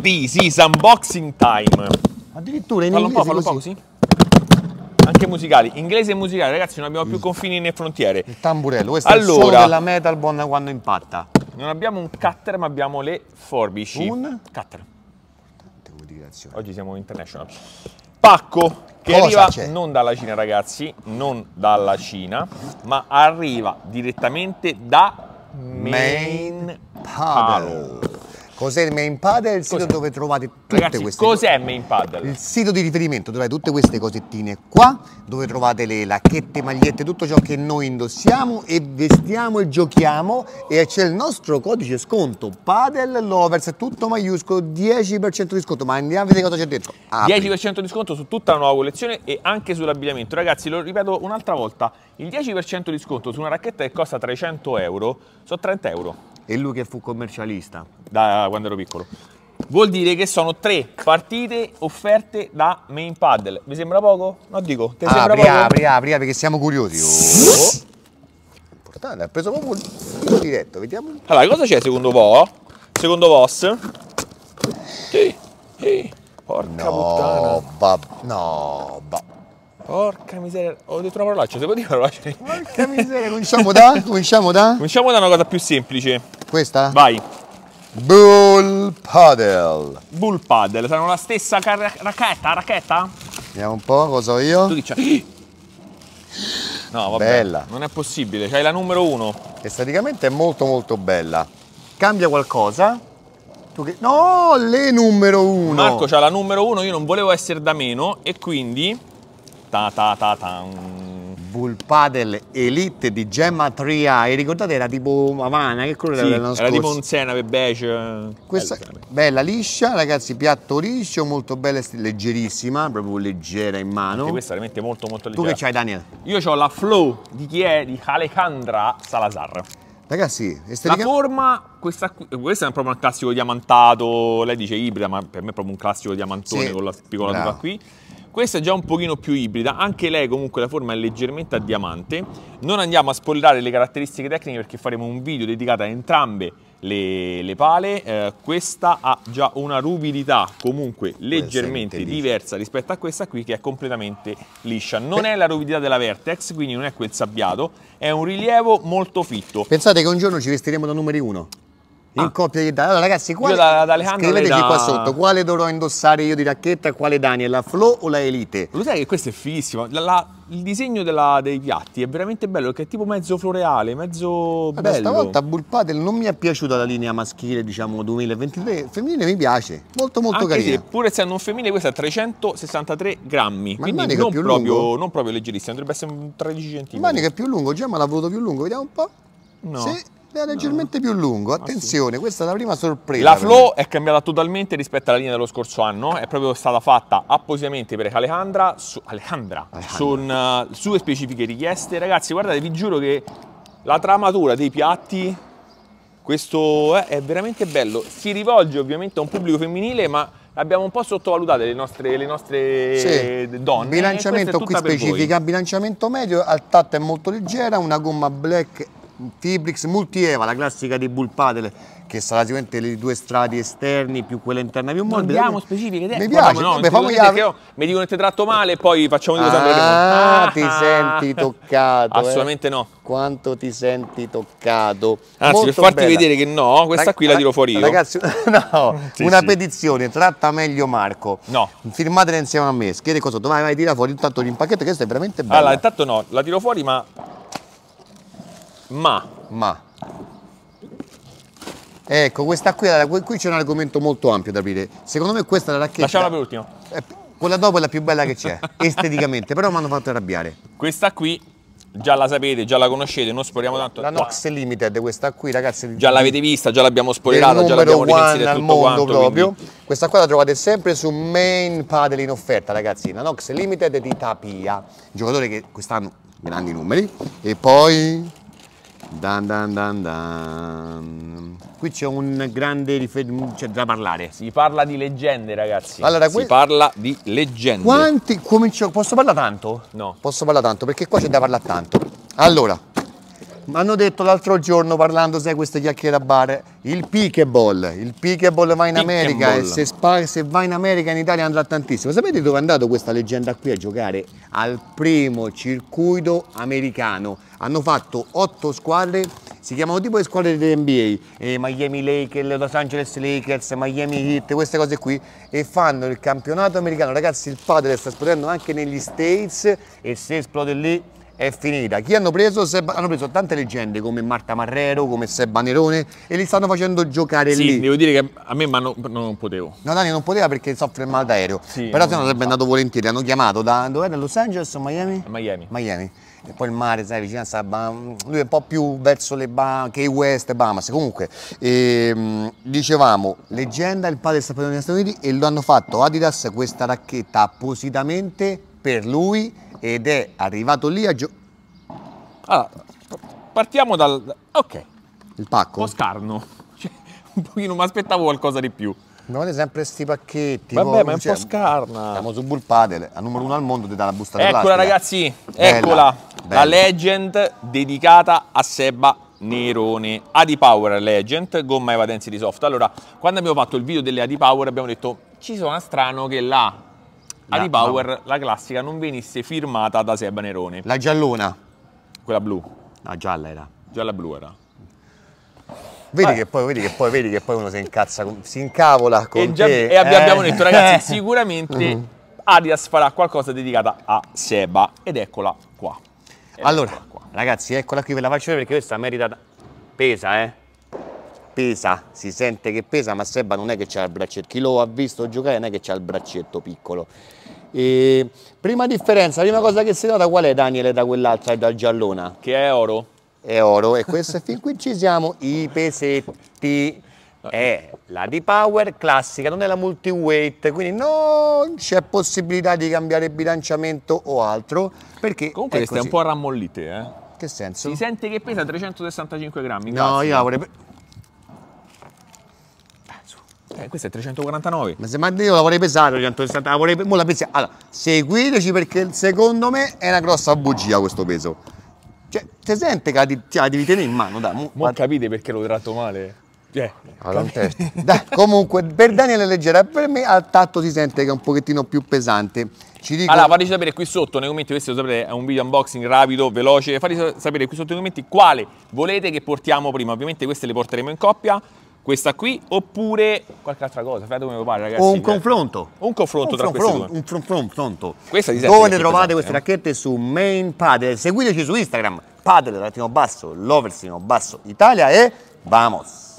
This is unboxing time. Addirittura in inglese. Fallo un po', così. Anche musicali, inglese e musicale, ragazzi, non abbiamo più mm. confini né frontiere. Il tamburello, questo allora, è il suono della metalbond quando impatta. Non abbiamo un cutter, ma abbiamo le forbici. Un cutter. Oggi siamo international. Pacco che Cosa arriva non dalla Cina, ragazzi, non dalla Cina, ma arriva direttamente da Main, Main Paddle. Cos'è il Main pad? È il sito Cos'è? dove trovate tutte Ragazzi, queste Cos'è il Main pad? Il sito di riferimento dove tutte queste cosettine qua, dove trovate le lacchette, magliette, tutto ciò che noi indossiamo e vestiamo e giochiamo e c'è il nostro codice sconto Padel Lovers, tutto maiuscolo, 10% di sconto, ma andiamo a vedere cosa c'è dentro. Apri. 10% di sconto su tutta la nuova collezione e anche sull'abbigliamento. Ragazzi, lo ripeto un'altra volta, il 10% di sconto su una racchetta che costa 300 euro, sono 30 euro e lui che fu commercialista. Da quando ero piccolo. Vuol dire che sono tre partite offerte da Main Paddle. Vi sembra poco? No, dico, ti ah, sembra apri, poco? Apri, apri, perché siamo curiosi. Oh. Importante, ha preso proprio il diretto, vediamo. Allora, cosa c'è secondo Po? Secondo Vos? Ehi, ehi, porca no, puttana. Bab, no, bab. Porca miseria, ho detto una parolaccia, se può dire una parolaccia? Porca miseria, cominciamo da? Cominciamo da? Cominciamo da una cosa più semplice. Questa? Vai. Bull paddle. Bull paddle, sono la stessa racchetta, racchetta? Vediamo un po', cosa ho io? Tu dici... No, vabbè, bella. non è possibile, c'hai la numero uno. Esteticamente è molto molto bella. Cambia qualcosa? Tu che... No, le numero uno! Marco c'ha la numero uno, io non volevo essere da meno e quindi... Ta ta ta ta... Bull Padel Elite di Gemma E ricordate era tipo Havana, che colore sì, era l'anno scorso? Era tipo un Senave beige. Questa bella, eh, bella liscia, ragazzi, piatto liscio, molto bella, leggerissima, proprio leggera in mano. Anche questa è veramente molto molto leggera. Tu che c'hai Daniel? Io ho la Flow di chi è? Di Alejandra Salazar. Ragazzi, estetica... La forma, questa, qui, questa, è proprio un classico diamantato, lei dice ibrida, ma per me è proprio un classico diamantone sì, con la piccola tuba qui. Questa è già un pochino più ibrida, anche lei comunque la forma è leggermente a diamante. Non andiamo a spoilerare le caratteristiche tecniche perché faremo un video dedicato a entrambe le, le pale. Eh, questa ha già una ruvidità comunque leggermente diversa rispetto a questa qui che è completamente liscia. Non è la ruvidità della Vertex, quindi non è quel sabbiato, è un rilievo molto fitto. Pensate che un giorno ci vestiremo da numeri 1 in ah. coppia di Dani. Allora, ragazzi, quale, da, da scriveteci da... qua sotto quale dovrò indossare io di racchetta, quale Dani, la Flow o la Elite? Lo sai che questo è fighissimo. La, la, il disegno della, dei piatti è veramente bello perché è tipo mezzo floreale, mezzo Vabbè, bello. Stavolta Bull Bulpatel non mi è piaciuta la linea maschile, diciamo 2023. Femminile mi piace, molto, molto Anche carina. Sì, pur essendo un femminile, questa è 363 grammi. Ma quindi non proprio, lungo? non proprio leggerissima, dovrebbe essere un 13 cm. Il manico è più lungo, già ma l'ha voluto più lungo, vediamo un po'. No. Sì è leggermente no. più lungo. Attenzione, ah, sì. questa è la prima sorpresa. La flow è cambiata totalmente rispetto alla linea dello scorso anno. È proprio stata fatta appositamente per Alejandra. Su, Alejandra, Alejandra. Son, uh, eh, sue specifiche richieste. Ragazzi, guardate, vi giuro che la tramatura dei piatti. Questo è, eh, è veramente bello. Si rivolge ovviamente a un pubblico femminile, ma abbiamo un po' sottovalutato le nostre, le nostre sì. Eh, donne. Bilanciamento qui specifica, bilanciamento medio, al tatto è molto leggera, una gomma black Tibrix Multieva, la classica di Bull Padel, che sarà sicuramente le due strati esterni più quella interna più morbida. Non diamo specifiche, mi piace, no, no, fammi io, mi dicono che ti tratto male e poi facciamo di cosa ah, ti senti toccato. Eh? Assolutamente eh. no. Quanto ti senti toccato. Anzi, Molto per farti bella. vedere che no, questa Rag qui la tiro fuori io. Ragazzi, no, sì, una sì. petizione, tratta meglio Marco. No. Firmatela insieme a me, schiere cosa, vai, vai, tira fuori intanto l'impacchetto, questo è veramente bello. Allora, intanto no, la tiro fuori ma ma. Ma. Ecco, questa qui, qui c'è un argomento molto ampio da aprire. Secondo me questa è la racchetta... Lasciamola per ultimo. Eh, quella dopo è la più bella che c'è, esteticamente, però mi hanno fatto arrabbiare. Questa qui già la sapete, già la conoscete, non sporiamo tanto. La Nox Limited, questa qui, ragazzi. Già l'avete vista, già l'abbiamo spoilerata, già l'abbiamo recensita tutto quanto. Proprio. Questa qua la trovate sempre su Main Padel in offerta, ragazzi. La Nox Limited di Tapia, giocatore che quest'anno grandi numeri. E poi Dan dan dan dan. Qui c'è un grande riferimento, c'è da parlare. Si parla di leggende, ragazzi. Allora, si parla di leggende. Quanti comincio posso parlare tanto? No. Posso parlare tanto perché qua c'è da parlare tanto. Allora, mi hanno detto l'altro giorno, parlando, di queste chiacchiere a bar, il pickleball, il pickleball va in America e se, se, va in America in Italia andrà tantissimo. Sapete dove è andato questa leggenda qui a giocare? Al primo circuito americano. Hanno fatto otto squadre, si chiamano tipo le squadre dell'NBA, eh, Miami Lakers, Los Angeles Lakers, Miami Heat, queste cose qui, e fanno il campionato americano. Ragazzi, il padre sta esplodendo anche negli States e se esplode lì è finita. Chi hanno preso? Seb... Hanno preso tante leggende come Marta Marrero, come Seba Nerone e li stanno facendo giocare sì, lì. Sì, devo dire che a me mano, no, non potevo. No, Dani non poteva perché soffre il mal d'aereo. Sì, Però se no sarebbe andato volentieri. Hanno chiamato da dove era? Los Angeles o Miami? Miami. Miami. E poi il mare, sai, vicino a lui è un po' più verso le Key West, Bahamas. Comunque, ehm, dicevamo, leggenda, il padre sta negli Stati Uniti e lo hanno fatto Adidas questa racchetta appositamente per lui ed è arrivato lì a giocare. Allora, partiamo dal... Ok. Il pacco? Un po' scarno. Cioè, un pochino, mi aspettavo qualcosa di più. Mi avete sempre questi pacchetti. Vabbè, ma è un cioè, po' scarna. Siamo su Bull Padel, a numero uno al mondo ti dà la busta di Eccola plastica. ragazzi, bella, eccola. Bella. La Legend dedicata a Seba Nerone. Adi Power Legend, gomma e evadenzi di soft. Allora, quando abbiamo fatto il video delle Adi Power abbiamo detto ci sono strano che là Ari Power, no. la classica, non venisse firmata da Seba Nerone. La giallona. Quella blu. No, gialla era. Gialla blu era. Vedi eh. che, poi, vedi, che poi, vedi che, poi, uno si incazza, si incavola con e già, te. E abbiamo eh. detto ragazzi, sicuramente mm-hmm. Adidas farà qualcosa dedicata a Seba ed eccola qua. Ed allora, eccola qua. ragazzi, eccola qui, ve la faccio vedere perché questa merita pesa, eh pesa, si sente che pesa, ma Seba non è che c'ha il braccetto, chi lo ha visto giocare non è che c'ha il braccetto piccolo. E prima differenza, prima cosa che si nota qual è Daniele da quell'altra e dal giallona? Che è oro. È oro e questo e fin qui ci siamo, i pesetti. È la D-Power classica, non è la multi-weight, quindi non c'è possibilità di cambiare bilanciamento o altro. Perché Comunque queste un po' rammollite, eh? Che senso? Si sente che pesa 365 grammi. No, grazie. io avrei... Eh, questa è 349. Ma se mandi io la vorrei pesare, cioè, esatto, 360, la vorrei, mo la pensi, allora, seguiteci perché secondo me è una grossa bugia questo peso. Cioè, ti sente che la, cioè, la devi tenere in mano, dai. Mo, ma... capite perché l'ho tratto male? Eh, allora, dai, comunque, per Daniele è leggera, per me al tatto si sente che è un pochettino più pesante. Ci dico... Allora, fateci sapere qui sotto nei commenti, questo sapete, è un video unboxing rapido, veloce, fateci sapere qui sotto nei commenti quale volete che portiamo prima. Ovviamente queste le porteremo in coppia, questa qui oppure qualche altra cosa, fate come pare ragazzi. un confronto. Un confronto un tra confronto, queste due. Un confronto. Questa di Dove trovate queste eh? racchette? Su Main Padel. Seguiteci su Instagram, padel, basso, l'over, basso, Italia e vamos!